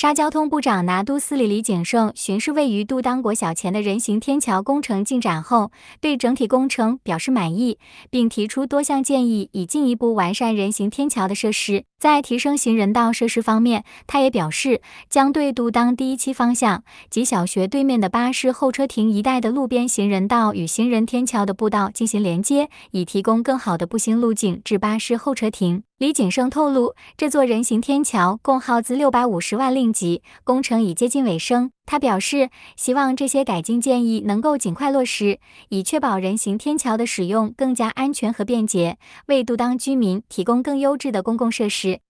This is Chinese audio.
沙交通部长拿督斯里李景胜巡视位于杜当国小前的人行天桥工程进展后，对整体工程表示满意，并提出多项建议，以进一步完善人行天桥的设施。在提升行人道设施方面，他也表示将对都当第一期方向及小学对面的巴士候车亭一带的路边行人道与行人天桥的步道进行连接，以提供更好的步行路径至巴士候车亭。李景胜透露，这座人行天桥共耗资六百五十万令吉，工程已接近尾声。他表示，希望这些改进建议能够尽快落实，以确保人行天桥的使用更加安全和便捷，为都当居民提供更优质的公共设施。